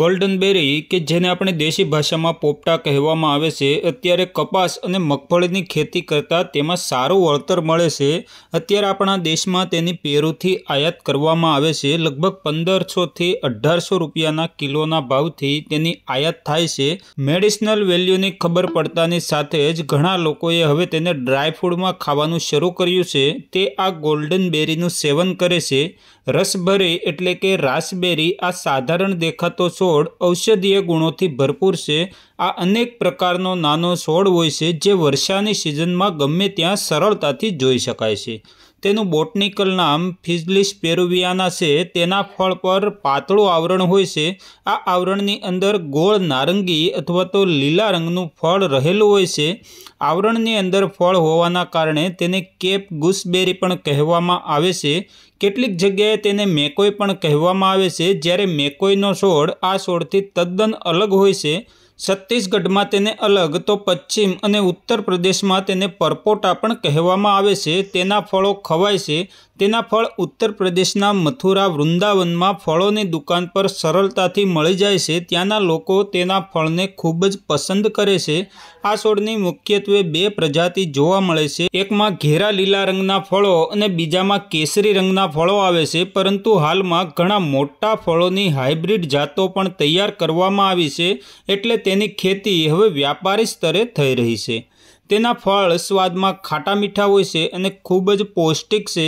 golden બેરી કે જેને આપણે દેશી ભાષામાં પોપટા કહેવામાં આવે છે અત્યારે કપાસ અને મગફળીની ખેતી કરતાં તેમાં સારું વળતર મળે છે અત્યારે આપણા દેશમાં તેની પેરુથી આયાત કરવામાં આવે છે લગભગ પંદરસોથી અઢારસો રૂપિયાના કિલોના ભાવથી તેની આયાત થાય છે મેડિસિનલ વેલ્યુની ખબર પડતાની સાથે જ ઘણા લોકોએ હવે તેને ડ્રાય ફૂડમાં ખાવાનું શરૂ કર્યું છે તે આ ગોલ્ડન બેરીનું સેવન કરે છે રસભરી એટલે કે રાસબેરી આ સાધારણ દેખાતો છોડ ઔષધીય ગુણોથી ભરપૂર છે આ અનેક પ્રકારનો નાનો છોડ હોય છે જે વર્ષાની સિઝનમાં ગમે ત્યાં સરળતાથી જોઈ શકાય છે તેનું બોટનિકલ નામ ફિઝલિસ પેરુવિયાના છે તેના ફળ પર પાતળું આવરણ હોય છે આ આવરણની અંદર ગોળ નારંગી અથવા તો લીલા રંગનું ફળ રહેલું હોય છે આવરણની અંદર ફળ હોવાના કારણે તેને કેપ ગુસબેરી પણ કહેવામાં આવે છે કેટલીક જગ્યાએ તેને મેકોઈ પણ કહેવામાં આવે છે જ્યારે મેકોઈનો છોડ આ છોડથી તદ્દન અલગ હોય છે છત્તીસગઢમાં તેને અલગ તો પશ્ચિમ અને ઉત્તર પ્રદેશમાં તેને પરપોટા પણ કહેવામાં આવે છે તેના ફળો ખવાય છે તેના ફળ ઉત્તર પ્રદેશના મથુરા વૃંદાવનમાં ફળોની દુકાન પર સરળતાથી મળી જાય છે ત્યાંના લોકો તેના ફળને ખૂબ જ પસંદ કરે છે આ છોડની મુખ્યત્વે બે પ્રજાતિ જોવા મળે છે એકમાં ઘેરા લીલા રંગના ફળો અને બીજામાં કેસરી રંગના ફળો આવે છે પરંતુ હાલમાં ઘણા મોટા ફળોની હાઇબ્રિડ જાતો પણ તૈયાર કરવામાં આવી છે એટલે તેની ખેતી હવે વ્યાપારી સ્તરે થઈ રહી છે તેના ફળ સ્વાદમાં ખાટા મીઠા હોય છે અને ખૂબ જ પૌષ્ટિક છે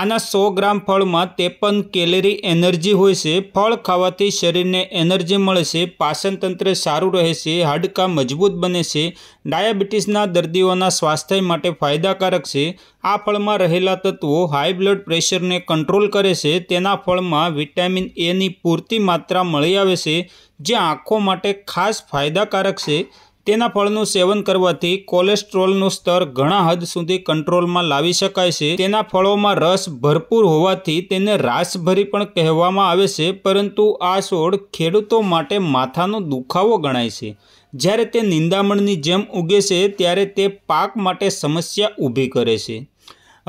આના સો ગ્રામ ફળમાં ત્રેપન કેલેરી એનર્જી હોય છે ફળ ખાવાથી શરીરને એનર્જી મળે છે પાચનતંત્ર સારું રહે છે હાડકાં મજબૂત બને છે ડાયાબિટીસના દર્દીઓના સ્વાસ્થ્ય માટે ફાયદાકારક છે આ ફળમાં રહેલા તત્વો હાઈ બ્લડ પ્રેશરને કંટ્રોલ કરે છે તેના ફળમાં વિટામિન એની પૂરતી માત્રા મળી આવે છે જે આંખો માટે ખાસ ફાયદાકારક છે તેના ફળનું સેવન કરવાથી કોલેસ્ટ્રોલનું સ્તર ઘણા હદ સુધી કંટ્રોલમાં લાવી શકાય છે તેના ફળોમાં રસ ભરપૂર હોવાથી તેને રાસભરી પણ કહેવામાં આવે છે પરંતુ આ છોડ ખેડૂતો માટે માથાનો દુખાવો ગણાય છે જ્યારે તે નિંદામણની જેમ ઉગે છે ત્યારે તે પાક માટે સમસ્યા ઊભી કરે છે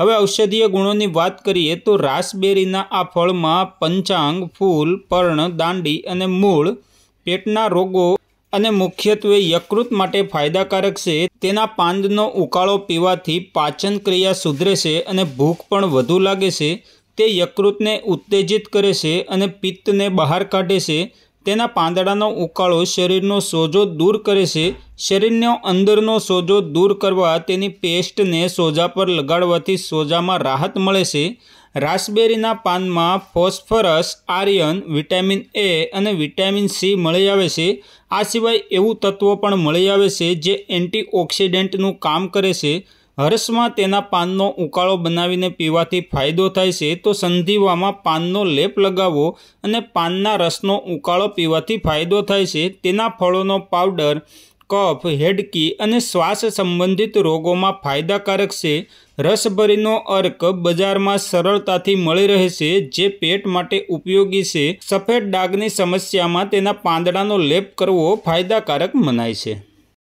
હવે ઔષધીય ગુણોની વાત કરીએ તો રાસબેરીના આ ફળમાં પંચાંગ ફૂલ પર્ણ દાંડી અને મૂળ પેટના રોગો અને મુખ્યત્વે યકૃત માટે ફાયદાકારક છે તેના પાંદનો ઉકાળો પીવાથી પાચન ક્રિયા સુધરે છે અને ભૂખ પણ વધુ લાગે છે તે યકૃતને ઉત્તેજિત કરે છે અને પિત્તને બહાર કાઢે છે તેના પાંદડાનો ઉકાળો શરીરનો સોજો દૂર કરે છે શરીરનો અંદરનો સોજો દૂર કરવા તેની પેસ્ટને સોજા પર લગાડવાથી સોજામાં રાહત મળે છે રાસબેરીના પાનમાં ફોસ્ફરસ આર્યન વિટામિન એ અને વિટામિન સી મળી આવે છે આ સિવાય એવું તત્વ પણ મળી આવે છે જે એન્ટીઓક્સિડન્ટનું કામ કરે છે હર્ષમાં તેના પાનનો ઉકાળો બનાવીને પીવાથી ફાયદો થાય છે તો સંધિવામાં પાનનો લેપ લગાવવો અને પાનના રસનો ઉકાળો પીવાથી ફાયદો થાય છે તેના ફળોનો પાવડર કફ હેડકી અને શ્વાસ સંબંધિત રોગોમાં ફાયદાકારક છે રસભરીનો અર્ક બજારમાં સરળતાથી મળી રહે છે જે પેટ માટે ઉપયોગી છે સફેદ ડાઘની સમસ્યામાં તેના પાંદડાનો લેપ કરવો ફાયદાકારક મનાય છે